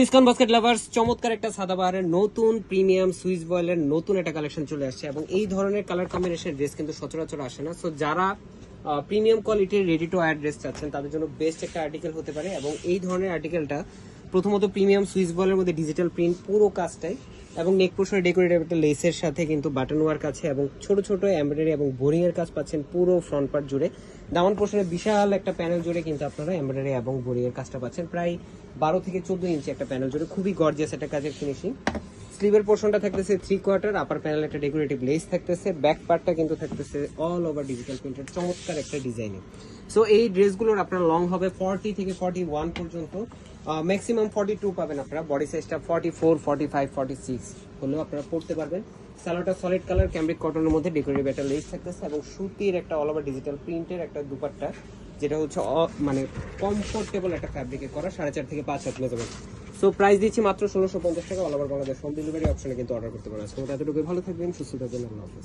discount basket lovers চমৎকার একটা সাদা বাহারের নতুন প্রিমিয়াম সুইস বয়েলের নতুন একটা কালেকশন চলে আসছে এবং এই ধরনের কালার কম্বিনেশন ড্রেস কিন্তু সচরাচর আসে না সো যারা প্রিমিয়াম কোয়ালিটির রেডি টু আয়ার ড্রেস চাচ্ছেন তাদের জন্য বেস্ট একটা আর্টিকেল হতে পারে এবং এই ধরনের আর্টিকেলটা প্রথমত প্রিমিয়াম সুইচ বলের মধ্যে ডিজিটাল প্রিন্ট পুরো কাজটাই এবং নেক পোর্শনে ডেকোরেটিভ একটা লেসের সাথে কিন্তু বাটন ওয়ার্ক আছে এবং ছোট ছোট এমব্রয়ডারি এবং বোরিং এর কাজ পাচ্ছেন পুরো ফ্রন্ট পার্ট জুড়ে দামন পোর্শনে বিশাল একটা প্যানেল জুড়ে কিন্তু আপনারা এমব্রয়ডারি এবং বোরিং এর কাজটা পাচ্ছেন প্রায় বারো থেকে চোদ্দ ইঞ্চি একটা প্যানেল জুড়ে খুবই গর্জিয়াস একটা কাজের ফিনিশিং স্লিভের পোর্শনটা থাকতেছে থ্রি কোয়ার্টার আপার প্যানেল একটা ডেকোরেটিভ লেস থাকতেছে ব্যাক পার্টটা কিন্তু থাকতেছে অল ওভার ডিজিটাল প্রিন্টের চমৎকার একটা ডিজাইনের সো এই ড্রেসগুলোর আপনার লং হবে ফর্টি থেকে ফর্টি ওয়ান পর্যন্ত ম্যাক্সিমাম ফর্টি টু পাবেন আপনারা বডি সাইজটা forty four forty five forty six হলেও আপনারা পড়তে পারবেন স্যালোটা সলিড কালার ক্যামব্রিক কটনের মধ্যে ডেকোরেটিভ একটা লেস থাকতেছে এবং সুতির একটা অল ওভার ডিজিটাল প্রিন্টের একটা দুপাট্টা যেটা হচ্ছে মানে কমফোর্টেবল একটা ফ্যাব্রিকে করা সাড়ে চার থেকে পাঁচ হাত নেবেন সো প্রাইস দিচ্ছি মাত্র ষোলোশো পঞ্চাশ টাকা all over Bangladesh home delivery অপশনে কিন্তু অর্ডার করতে পারেন সো এতটুকু ভালো থাকবেন সুস্থ থাকবেন আল্লাহ